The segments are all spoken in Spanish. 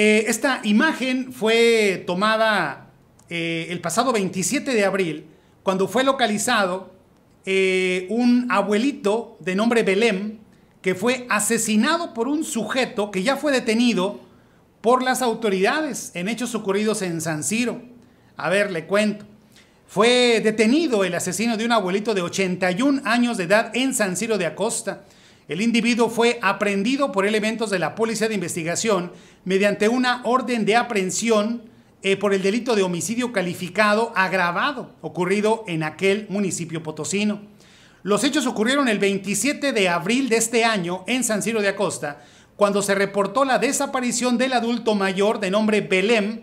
Eh, esta imagen fue tomada eh, el pasado 27 de abril, cuando fue localizado eh, un abuelito de nombre Belém, que fue asesinado por un sujeto que ya fue detenido por las autoridades en hechos ocurridos en San Ciro. A ver, le cuento. Fue detenido el asesino de un abuelito de 81 años de edad en San Ciro de Acosta. El individuo fue aprendido por elementos de la Policía de Investigación mediante una orden de aprehensión eh, por el delito de homicidio calificado agravado ocurrido en aquel municipio potosino. Los hechos ocurrieron el 27 de abril de este año en San Ciro de Acosta, cuando se reportó la desaparición del adulto mayor de nombre Belém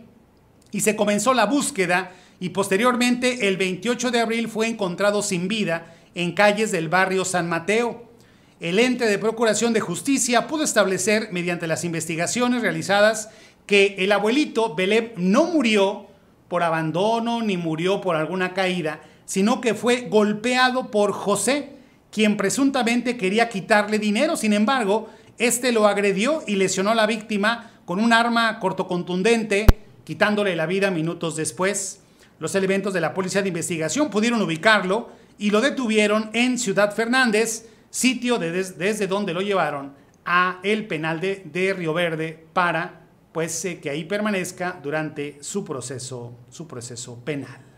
y se comenzó la búsqueda y posteriormente el 28 de abril fue encontrado sin vida en calles del barrio San Mateo el ente de Procuración de Justicia pudo establecer, mediante las investigaciones realizadas, que el abuelito Beleb no murió por abandono ni murió por alguna caída, sino que fue golpeado por José, quien presuntamente quería quitarle dinero. Sin embargo, este lo agredió y lesionó a la víctima con un arma cortocontundente, quitándole la vida minutos después. Los elementos de la Policía de Investigación pudieron ubicarlo y lo detuvieron en Ciudad Fernández, sitio desde donde lo llevaron a el penal de, de Río Verde para pues, eh, que ahí permanezca durante su proceso, su proceso penal.